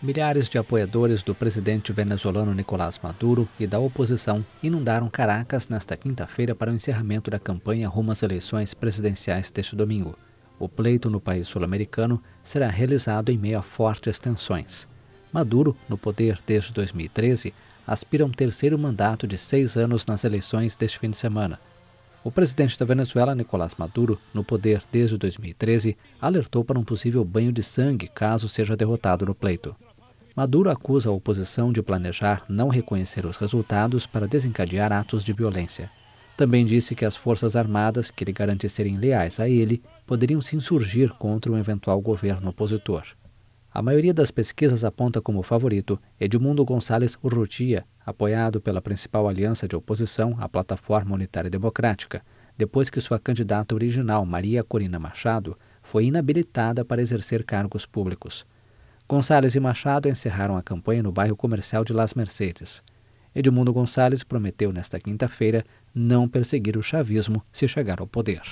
Milhares de apoiadores do presidente venezuelano Nicolás Maduro e da oposição inundaram Caracas nesta quinta-feira para o encerramento da campanha rumo às eleições presidenciais deste domingo. O pleito no país sul-americano será realizado em meio a fortes tensões. Maduro, no poder desde 2013, aspira a um terceiro mandato de seis anos nas eleições deste fim de semana. O presidente da Venezuela, Nicolás Maduro, no poder desde 2013, alertou para um possível banho de sangue caso seja derrotado no pleito. Maduro acusa a oposição de planejar não reconhecer os resultados para desencadear atos de violência. Também disse que as forças armadas, que lhe garante serem leais a ele, poderiam se insurgir contra um eventual governo opositor. A maioria das pesquisas aponta como favorito Edmundo Gonçalves Urrutia, apoiado pela principal aliança de oposição, a Plataforma Unitária Democrática, depois que sua candidata original, Maria Corina Machado, foi inabilitada para exercer cargos públicos. Gonçalves e Machado encerraram a campanha no bairro comercial de Las Mercedes. Edmundo Gonçalves prometeu nesta quinta-feira não perseguir o chavismo se chegar ao poder.